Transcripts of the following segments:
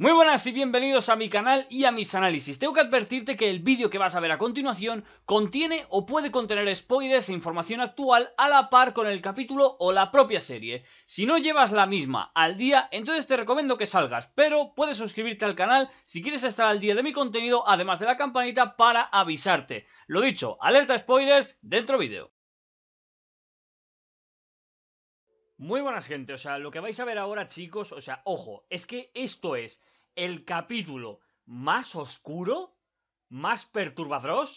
Muy buenas y bienvenidos a mi canal y a mis análisis. Tengo que advertirte que el vídeo que vas a ver a continuación contiene o puede contener spoilers e información actual a la par con el capítulo o la propia serie. Si no llevas la misma al día, entonces te recomiendo que salgas, pero puedes suscribirte al canal si quieres estar al día de mi contenido, además de la campanita para avisarte. Lo dicho, alerta spoilers, dentro vídeo. Muy buenas gente, o sea, lo que vais a ver ahora chicos, o sea, ojo, es que esto es el capítulo más oscuro, más perturbador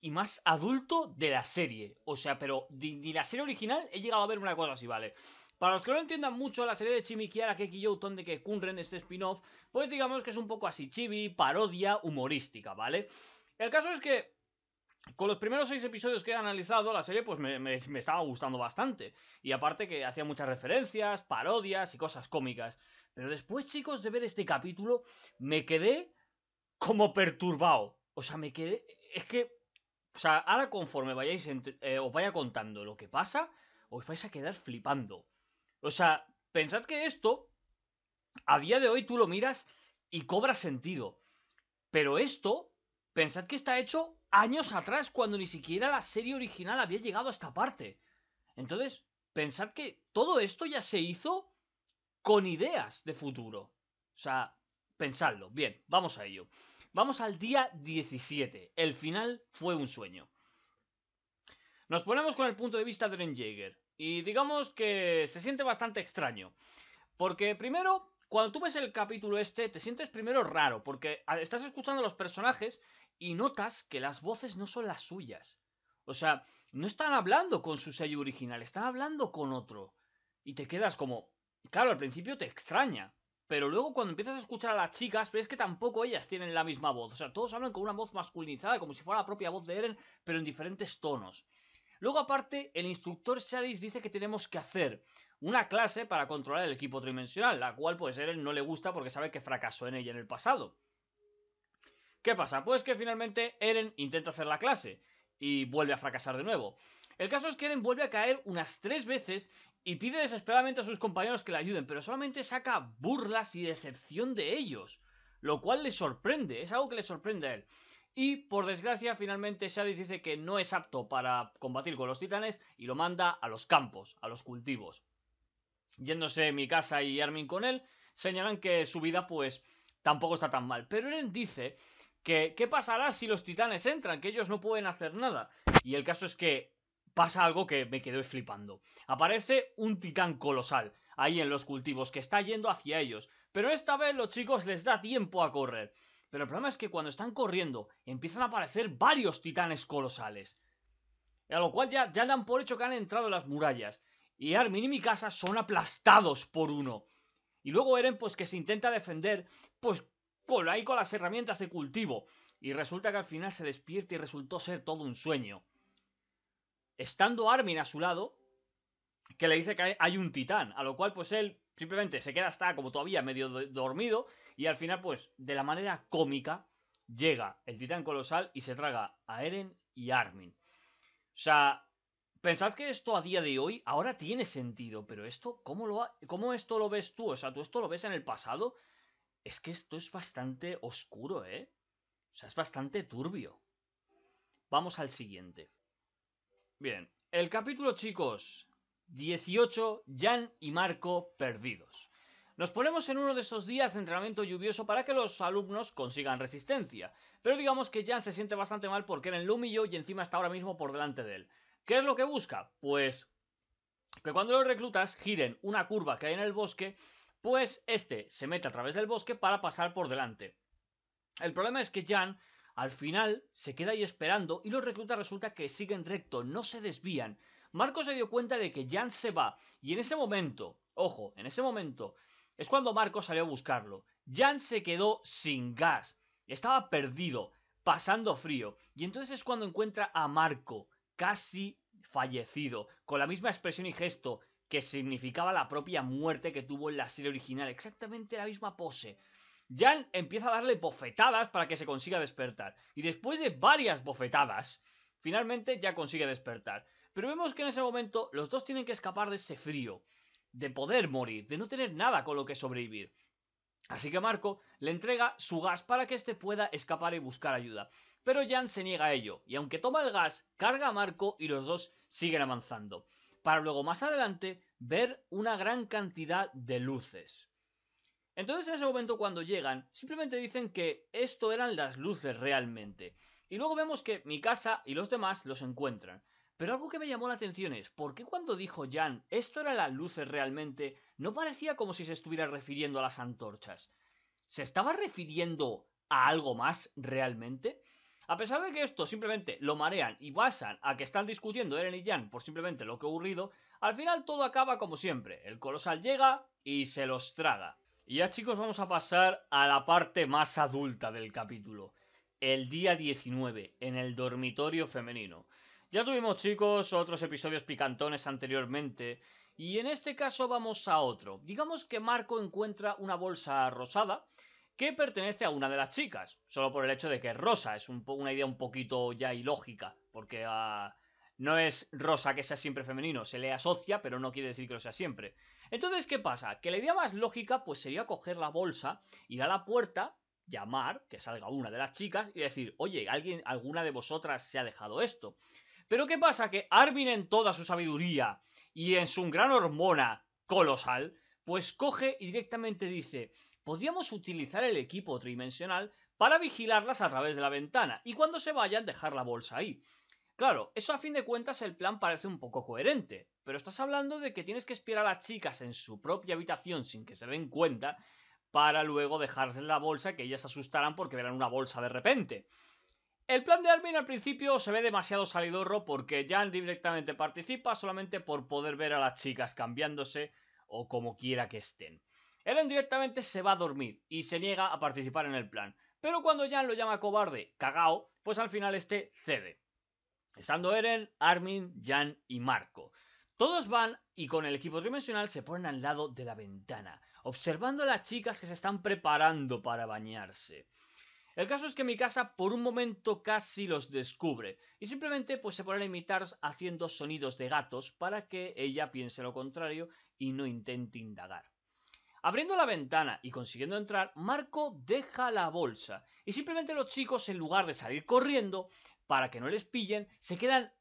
y más adulto de la serie. O sea, pero ni la serie original he llegado a ver una cosa así, ¿vale? Para los que no entiendan mucho la serie de Chimikiara, Keki Youton de que Kunren, este spin-off, pues digamos que es un poco así chibi, parodia, humorística, ¿vale? El caso es que con los primeros seis episodios que he analizado, la serie pues me, estaba gustando bastante. Y aparte que hacía muchas referencias, parodias y cosas cómicas. Pero después, chicos, de ver este capítulo, me quedé como perturbado. O sea, me quedé... Es que... O sea, ahora conforme vayáis, eh, os vaya contando lo que pasa, os vais a quedar flipando. O sea, pensad que esto, a día de hoy tú lo miras y cobra sentido. Pero esto, pensad que está hecho años atrás, cuando ni siquiera la serie original había llegado a esta parte. Entonces, pensad que todo esto ya se hizo con ideas de futuro. O sea, pensadlo. Bien, vamos a ello. Vamos al día 17. El final fue un sueño. Nos ponemos con el punto de vista de Ren Jaeger. Y digamos que se siente bastante extraño. Porque primero, cuando tú ves el capítulo este, te sientes primero raro, porque estás escuchando a los personajes y notas que las voces no son las suyas. O sea, no están hablando con su sello original, están hablando con otro. Y te quedas como... Claro, al principio te extraña, pero luego cuando empiezas a escuchar a las chicas, ves que tampoco ellas tienen la misma voz. O sea, todos hablan con una voz masculinizada, como si fuera la propia voz de Eren, pero en diferentes tonos. Luego, aparte, el instructor Shadis dice que tenemos que hacer una clase para controlar el equipo tridimensional, la cual pues Eren no le gusta porque sabe que fracasó en ella en el pasado. ¿Qué pasa? Pues que finalmente Eren intenta hacer la clase y vuelve a fracasar de nuevo. El caso es que Eren vuelve a caer unas tres veces y pide desesperadamente a sus compañeros que le ayuden, pero solamente saca burlas y decepción de ellos, lo cual le sorprende, es algo que le sorprende a él. Y por desgracia, finalmente Shadis dice que no es apto para combatir con los titanes y lo manda a los campos, a los cultivos. Yéndose mi casa y Armin con él, señalan que su vida pues tampoco está tan mal, pero Eren dice que ¿qué pasará si los titanes entran? Que ellos no pueden hacer nada. Y el caso es que pasa algo que me quedó flipando. Aparece un titán colosal ahí en los cultivos que está yendo hacia ellos. Pero esta vez los chicos les da tiempo a correr. Pero el problema es que cuando están corriendo empiezan a aparecer varios titanes colosales. A lo cual ya, ya dan por hecho que han entrado las murallas. Y Armin y mi casa son aplastados por uno. Y luego Eren, pues que se intenta defender, pues ahí con las herramientas de cultivo. Y resulta que al final se despierta y resultó ser todo un sueño. Estando Armin a su lado, que le dice que hay un titán, a lo cual pues él simplemente se queda hasta como todavía medio dormido y al final pues de la manera cómica llega el titán colosal y se traga a Eren y Armin. O sea, pensad que esto a día de hoy ahora tiene sentido, pero esto, ¿cómo, lo ¿cómo esto lo ves tú? O sea, ¿tú esto lo ves en el pasado? es que esto es bastante oscuro, ¿eh? O sea, es bastante turbio. Vamos al siguiente. Bien, el capítulo, chicos, 18, Jan y Marco perdidos. Nos ponemos en uno de esos días de entrenamiento lluvioso para que los alumnos consigan resistencia, pero digamos que Jan se siente bastante mal porque era en Lumillo y encima está ahora mismo por delante de él. ¿Qué es lo que busca? Pues que cuando los reclutas giren una curva que hay en el bosque pues este se mete a través del bosque para pasar por delante. El problema es que Jan al final se queda ahí esperando y los reclutas resulta que siguen recto, no se desvían. Marco se dio cuenta de que Jan se va y en ese momento, ojo, en ese momento es cuando Marco salió a buscarlo. Jan se quedó sin gas, estaba perdido, pasando frío y entonces es cuando encuentra a Marco, casi fallecido, con la misma expresión y gesto, que significaba la propia muerte que tuvo en la serie original. Exactamente la misma pose. Jan empieza a darle bofetadas para que se consiga despertar. Y después de varias bofetadas, finalmente ya consigue despertar. Pero vemos que en ese momento los dos tienen que escapar de ese frío, de poder morir, de no tener nada con lo que sobrevivir. Así que Marco le entrega su gas para que éste pueda escapar y buscar ayuda. Pero Jan se niega a ello, y aunque toma el gas, carga a Marco y los dos siguen avanzando para luego más adelante ver una gran cantidad de luces. Entonces en ese momento cuando llegan, simplemente dicen que esto eran las luces realmente. Y luego vemos que mi casa y los demás los encuentran. Pero algo que me llamó la atención es, ¿por qué cuando dijo Jan esto eran las luces realmente, no parecía como si se estuviera refiriendo a las antorchas? ¿Se estaba refiriendo a algo más realmente? A pesar de que esto simplemente lo marean y basan a que están discutiendo Eren y Jan por simplemente lo que ha ocurrido, al final todo acaba como siempre. El colosal llega y se los traga. Y ya chicos vamos a pasar a la parte más adulta del capítulo. El día 19, en el dormitorio femenino. Ya tuvimos chicos otros episodios picantones anteriormente y en este caso vamos a otro. Digamos que Marco encuentra una bolsa rosada que pertenece a una de las chicas, solo por el hecho de que es rosa, es una idea un poquito ya ilógica, porque ah, no es rosa que sea siempre femenino, se le asocia, pero no quiere decir que lo sea siempre. Entonces, ¿qué pasa? Que la idea más lógica pues sería coger la bolsa, ir a la puerta, llamar, que salga una de las chicas y decir, "Oye, alguien alguna de vosotras se ha dejado esto." Pero ¿qué pasa? Que Armin, en toda su sabiduría y en su gran hormona colosal pues coge y directamente dice, podríamos utilizar el equipo tridimensional para vigilarlas a través de la ventana y cuando se vayan dejar la bolsa ahí. Claro, eso a fin de cuentas el plan parece un poco coherente, pero estás hablando de que tienes que espiar a las chicas en su propia habitación sin que se den cuenta para luego dejarse la bolsa que ellas se asustarán porque verán una bolsa de repente. El plan de Armin al principio se ve demasiado salidorro porque Jan directamente participa solamente por poder ver a las chicas cambiándose o como quiera que estén. Eren directamente se va a dormir y se niega a participar en el plan, pero cuando Jan lo llama cobarde, cagao, pues al final este cede. Estando Eren, Armin, Jan y Marco. Todos van y con el equipo tridimensional se ponen al lado de la ventana, observando a las chicas que se están preparando para bañarse. El caso es que mi casa por un momento casi los descubre y simplemente pues se ponen a imitar haciendo sonidos de gatos para que ella piense lo contrario y no intente indagar. Abriendo la ventana y consiguiendo entrar, Marco deja la bolsa y simplemente los chicos en lugar de salir corriendo para que no les pillen, se quedan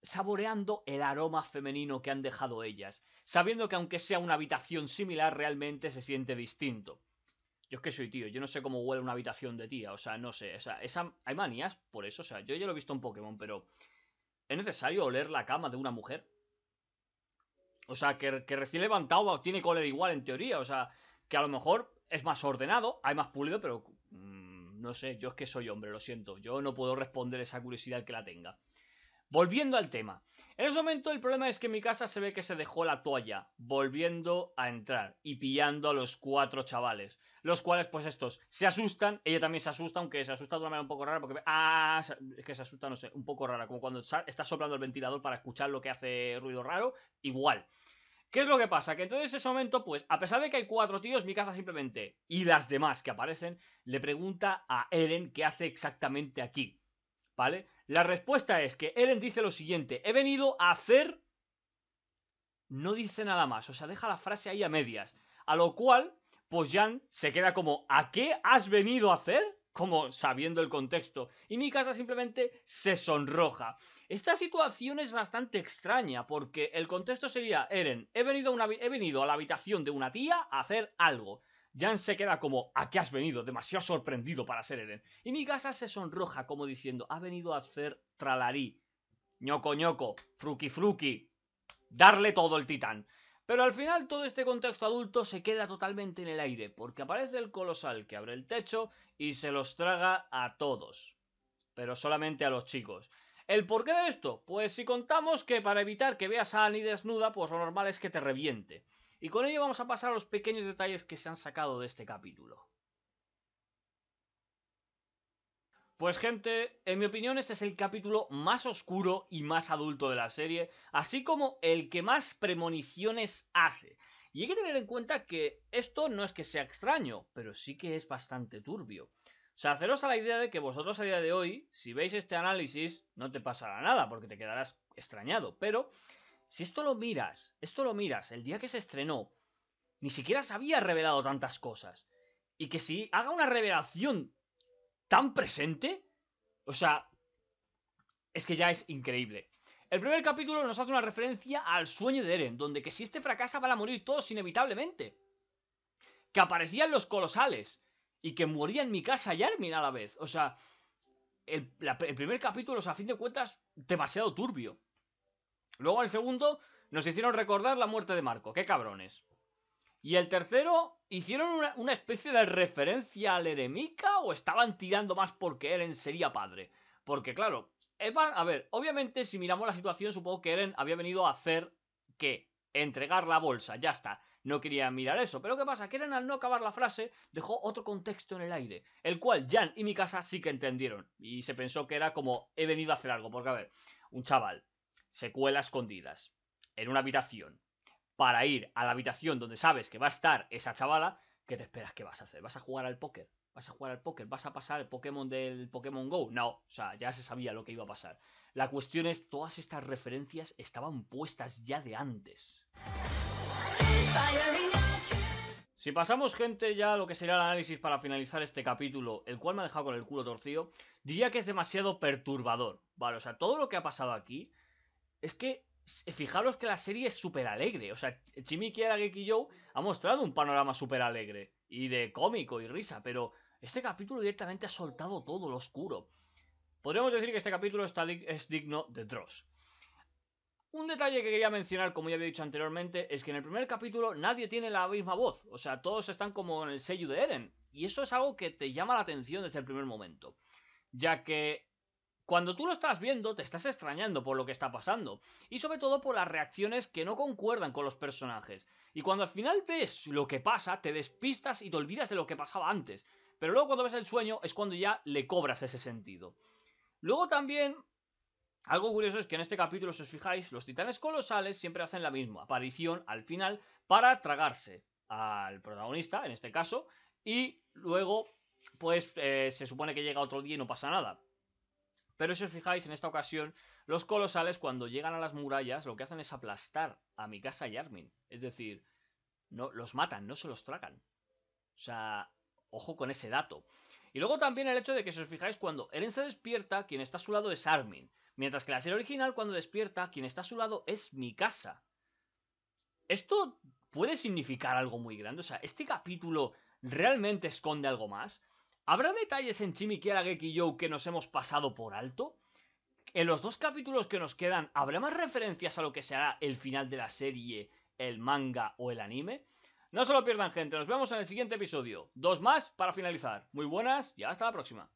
saboreando el aroma femenino que han dejado ellas, sabiendo que aunque sea una habitación similar realmente se siente distinto. Yo es que soy tío, yo no sé cómo huele una habitación de tía, o sea, no sé, o sea, esa, hay manías por eso, o sea, yo ya lo he visto en Pokémon, pero ¿es necesario oler la cama de una mujer? O sea, que, recién levantado tiene que igual en teoría, o sea, que a lo mejor es más ordenado, hay más pulido, pero mm, no sé, yo es que soy hombre, lo siento, yo no puedo responder esa curiosidad que la tenga. Volviendo al tema. En ese momento el problema es que mi casa se ve que se dejó la toalla, volviendo a entrar y pillando a los cuatro chavales, los cuales pues estos se asustan, ella también se asusta, aunque se asusta de una manera un poco rara porque ah, es que se asusta no sé, un poco rara, como cuando está soplando el ventilador para escuchar lo que hace ruido raro, igual. ¿Qué es lo que pasa? Que entonces en ese momento, pues, a pesar de que hay cuatro tíos, mi casa simplemente, y las demás que aparecen, le pregunta a Eren qué hace exactamente aquí. ¿Vale? La respuesta es que Eren dice lo siguiente, he venido a hacer... No dice nada más, o sea, deja la frase ahí a medias. A lo cual, pues Jan se queda como, ¿a qué has venido a hacer? Como sabiendo el contexto. Y mi casa simplemente se sonroja. Esta situación es bastante extraña porque el contexto sería, Eren, he venido he venido a la habitación de una tía a hacer algo. Jan se queda como, ¿a qué has venido? Demasiado sorprendido para ser Eren. Y Mikasa se sonroja como diciendo, ha venido a hacer tralarí, ñoco ñoco, fruki fruki, darle todo el titán. Pero al final todo este contexto adulto se queda totalmente en el aire, porque aparece el colosal que abre el techo y se los traga a todos, pero solamente a los chicos. ¿El porqué de esto? Pues si contamos que para evitar que veas a Annie desnuda, pues lo normal es que te reviente. Y con ello vamos a pasar a los pequeños detalles que se han sacado de este capítulo. Pues gente, en mi opinión este es el capítulo más oscuro y más adulto de la serie, así como el que más premoniciones hace. Y hay que tener en cuenta que esto no es que sea extraño, pero sí que es bastante turbio. O sea, haceros a la idea de que vosotros a día de hoy, si veis este análisis, no te pasará nada, porque te quedarás extrañado, pero si esto lo miras, esto lo miras, el día que se estrenó, ni siquiera se había revelado tantas cosas. Y que si haga una revelación tan presente, o sea, es que ya es increíble. El primer capítulo nos hace una referencia al sueño de Eren, donde que si este fracasa van a morir todos inevitablemente. Que aparecían los colosales y que moría en mi casa y Armin a la vez. O sea, el, primer capítulo a fin de cuentas demasiado turbio. Luego el segundo nos hicieron recordar la muerte de Marco. ¡Qué cabrones! Y el tercero, ¿hicieron una, especie de referencia al Eremica o estaban tirando más porque Eren sería padre? Porque claro, a ver, obviamente si miramos la situación, supongo que Eren había venido a hacer que entregar la bolsa, ya está. No quería mirar eso, pero ¿qué pasa? Que Eren al no acabar la frase dejó otro contexto en el aire, el cual Jan y mi casa sí que entendieron y se pensó que era como he venido a hacer algo, porque a ver, un chaval secuelas escondidas en una habitación para ir a la habitación donde sabes que va a estar esa chavala, ¿qué te esperas que vas a hacer? ¿Vas a jugar al póker? ¿Vas a jugar al póker? ¿Vas a pasar el Pokémon del Pokémon Go? No, o sea, ya se sabía lo que iba a pasar. La cuestión es, todas estas referencias estaban puestas ya de antes. Si pasamos, gente, ya a lo que sería el análisis para finalizar este capítulo, el cual me ha dejado con el culo torcido, diría que es demasiado perturbador, ¿vale? O sea, todo lo que ha pasado aquí es que fijaros que la serie es súper alegre. O sea, Chimiki Arageki Joe ha mostrado un panorama súper alegre y de cómico y risa, pero este capítulo directamente ha soltado todo lo oscuro. Podríamos decir que este capítulo está es digno de Dross. Un detalle que quería mencionar, como ya había dicho anteriormente, es que en el primer capítulo nadie tiene la misma voz, o sea, todos están como en el sello de Eren, y eso es algo que te llama la atención desde el primer momento, ya que cuando tú lo estás viendo, te estás extrañando por lo que está pasando, y sobre todo por las reacciones que no concuerdan con los personajes. Y cuando al final ves lo que pasa, te despistas y te olvidas de lo que pasaba antes. Pero luego cuando ves el sueño es cuando ya le cobras ese sentido. Luego también algo curioso es que en este capítulo, si os fijáis, los titanes colosales siempre hacen la misma aparición al final para tragarse al protagonista, en este caso, y luego, pues eh, se supone que llega otro día y no pasa nada. Pero si os fijáis, en esta ocasión, los colosales cuando llegan a las murallas lo que hacen es aplastar a Mikasa y Armin. Es decir, no, los matan, no se los tragan. O sea, ojo con ese dato. Y luego también el hecho de que si os fijáis, cuando Eren se despierta, quien está a su lado es Armin. Mientras que la serie original, cuando despierta, quien está a su lado es casa. Esto puede significar algo muy grande. O sea, ¿este capítulo realmente esconde algo más? ¿Habrá detalles en Chimikiara Geki que nos hemos pasado por alto? En los dos capítulos que nos quedan, ¿habrá más referencias a lo que será el final de la serie, el manga o el anime? No se lo pierdan, gente. Nos vemos en el siguiente episodio. Dos más para finalizar. Muy buenas y hasta la próxima.